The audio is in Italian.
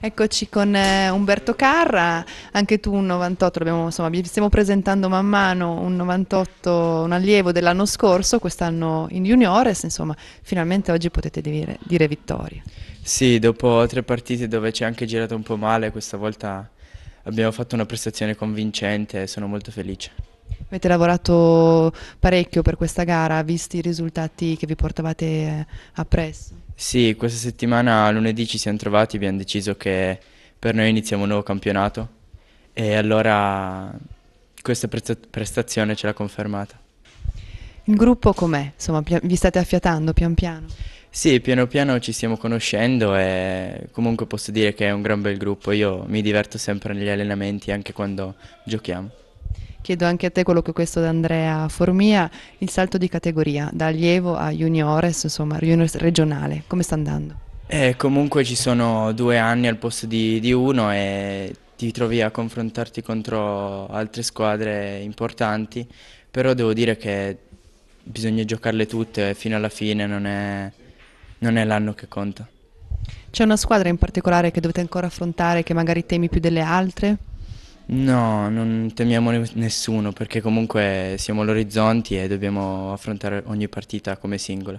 Eccoci con eh, Umberto Carra, anche tu un 98, abbiamo, insomma, vi stiamo presentando man mano un 98, un allievo dell'anno scorso, quest'anno in juniores, insomma finalmente oggi potete dire, dire vittoria. Sì, dopo tre partite dove ci è anche girato un po' male, questa volta abbiamo fatto una prestazione convincente e sono molto felice. Avete lavorato parecchio per questa gara, visti i risultati che vi portavate eh, appresso? Sì, questa settimana lunedì ci siamo trovati, abbiamo deciso che per noi iniziamo un nuovo campionato e allora questa prestazione ce l'ha confermata. Il gruppo com'è? Insomma, vi state affiatando pian piano? Sì, piano piano ci stiamo conoscendo e comunque posso dire che è un gran bel gruppo. Io mi diverto sempre negli allenamenti anche quando giochiamo chiedo anche a te quello che ho chiesto ad Andrea Formia, il salto di categoria da allievo a juniores, insomma, juniores regionale, come sta andando? Eh, comunque ci sono due anni al posto di, di uno e ti trovi a confrontarti contro altre squadre importanti, però devo dire che bisogna giocarle tutte fino alla fine, non è, non è l'anno che conta. C'è una squadra in particolare che dovete ancora affrontare che magari temi più delle altre? No, non temiamo nessuno perché comunque siamo all'orizzonti e dobbiamo affrontare ogni partita come singola.